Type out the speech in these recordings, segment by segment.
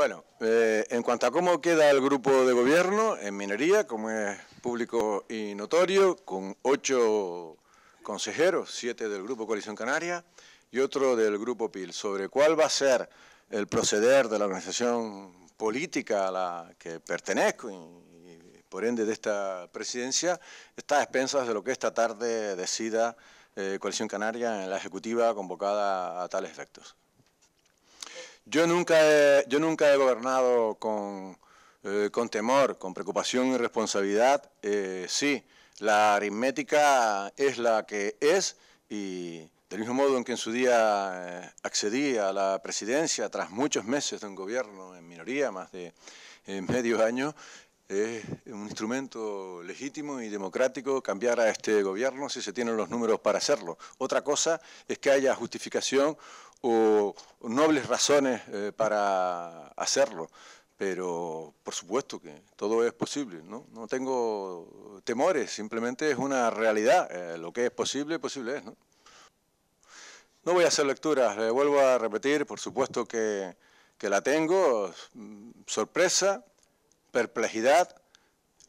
Bueno, eh, en cuanto a cómo queda el grupo de gobierno en minería, como es público y notorio, con ocho consejeros, siete del Grupo Coalición Canaria y otro del Grupo PIL, sobre cuál va a ser el proceder de la organización política a la que pertenezco y, por ende de esta presidencia, está a expensas de lo que esta tarde decida eh, Coalición Canaria en la ejecutiva convocada a tales efectos. Yo nunca he, yo nunca he gobernado con, eh, con temor, con preocupación y responsabilidad. Eh, sí, la aritmética es la que es y del mismo modo en que en su día eh, accedí a la presidencia tras muchos meses de un gobierno en minoría, más de medio año, es un instrumento legítimo y democrático cambiar a este gobierno si se tienen los números para hacerlo. Otra cosa es que haya justificación o nobles razones eh, para hacerlo, pero por supuesto que todo es posible, ¿no? tengo temores, simplemente es una realidad, eh, lo que es posible, posible es, ¿no? No voy a hacer lecturas, le vuelvo a repetir, por supuesto que, que la tengo, mm, sorpresa, perplejidad.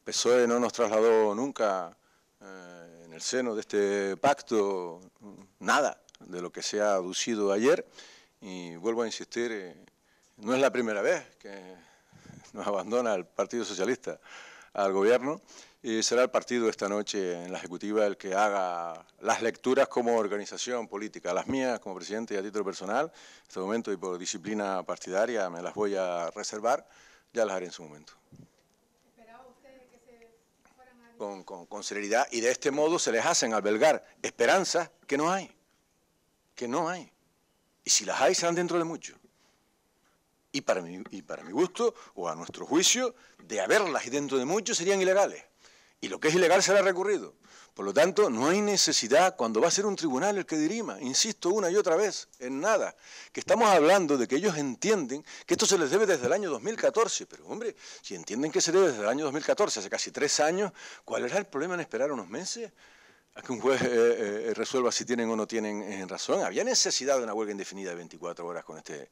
PSOE no nos trasladó nunca eh, en el seno de este pacto nada de lo que se ha aducido ayer y vuelvo a insistir, eh, no es la primera vez que nos abandona el Partido Socialista al gobierno y será el partido esta noche en la ejecutiva el que haga las lecturas como organización política, las mías como presidente y a título personal, en este momento y por disciplina partidaria me las voy a reservar ya las haré en su momento. con, con, celeridad y de este modo se les hacen albergar esperanzas que no hay, que no hay. Y si las hay, serán dentro de mucho. Y para, mi, y para mi gusto, o a nuestro juicio, de haberlas y dentro de mucho serían ilegales. Y lo que es ilegal será recurrido. Por lo tanto, no hay necesidad cuando va a ser un tribunal el que dirima, insisto una y otra vez, en nada, que estamos hablando de que ellos entienden que esto se les debe desde el año 2014, pero hombre, si entienden que se debe desde el año 2014, hace casi tres años, ¿cuál era el problema en esperar unos meses? a que un juez eh, eh, eh, resuelva si tienen o no tienen razón. Había necesidad de una huelga indefinida de 24 horas con este,